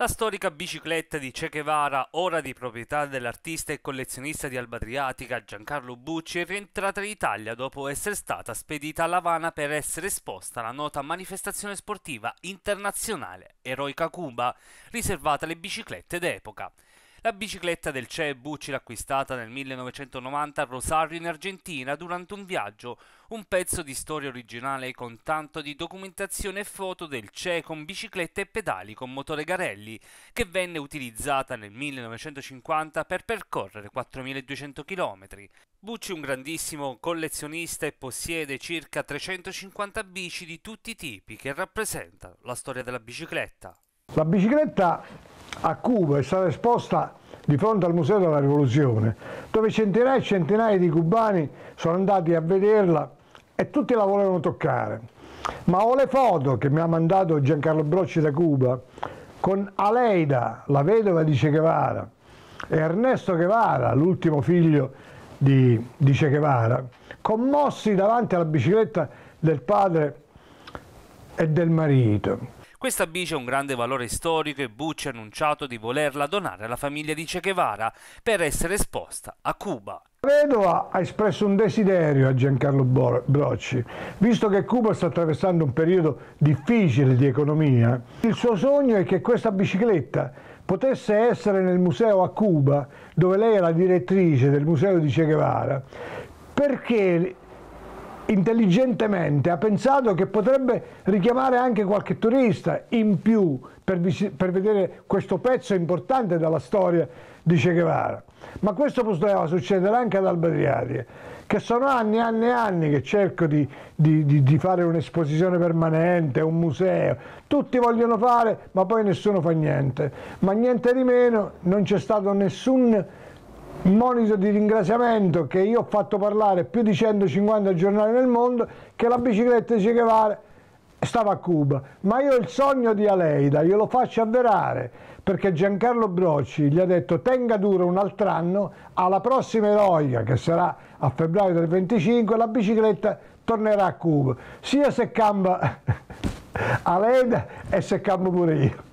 La storica bicicletta di Che Guevara, ora di proprietà dell'artista e collezionista di Alba Adriatica Giancarlo Bucci, è rientrata in Italia dopo essere stata spedita a Lavana per essere esposta alla nota manifestazione sportiva internazionale Eroica Cuba, riservata alle biciclette d'epoca. La bicicletta del CE Bucci l'ha acquistata nel 1990 a Rosario in Argentina durante un viaggio, un pezzo di storia originale con tanto di documentazione e foto del CE con bicicletta e pedali con motore Garelli, che venne utilizzata nel 1950 per percorrere 4200 km. Bucci è un grandissimo collezionista e possiede circa 350 bici di tutti i tipi che rappresentano la storia della bicicletta. La bicicletta a Cuba è stata esposta di fronte al Museo della Rivoluzione, dove centinaia e centinaia di cubani sono andati a vederla e tutti la volevano toccare. Ma ho le foto che mi ha mandato Giancarlo Brocci da Cuba con Aleida, la vedova di Che Guevara, e Ernesto Guevara, l'ultimo figlio di, di Che Guevara, commossi davanti alla bicicletta del padre e del marito. Questa bici ha un grande valore storico e Bucci ha annunciato di volerla donare alla famiglia di Che Guevara per essere esposta a Cuba. La vedova ha espresso un desiderio a Giancarlo Brocci, visto che Cuba sta attraversando un periodo difficile di economia. Il suo sogno è che questa bicicletta potesse essere nel museo a Cuba, dove lei è la direttrice del museo di Che Guevara, perché intelligentemente ha pensato che potrebbe richiamare anche qualche turista in più per, per vedere questo pezzo importante della storia di Che Guevara. Ma questo poteva succedere anche ad Alberiade, che sono anni e anni e anni che cerco di, di, di, di fare un'esposizione permanente, un museo. Tutti vogliono fare, ma poi nessuno fa niente. Ma niente di meno, non c'è stato nessun monito di ringraziamento che io ho fatto parlare più di 150 giornali nel mondo che la bicicletta di Che Guevara stava a Cuba, ma io il sogno di Aleida glielo faccio avverare perché Giancarlo Brocci gli ha detto tenga duro un altro anno, alla prossima eroica che sarà a febbraio del 25 la bicicletta tornerà a Cuba, sia se cambia Aleida e se cambio pure io.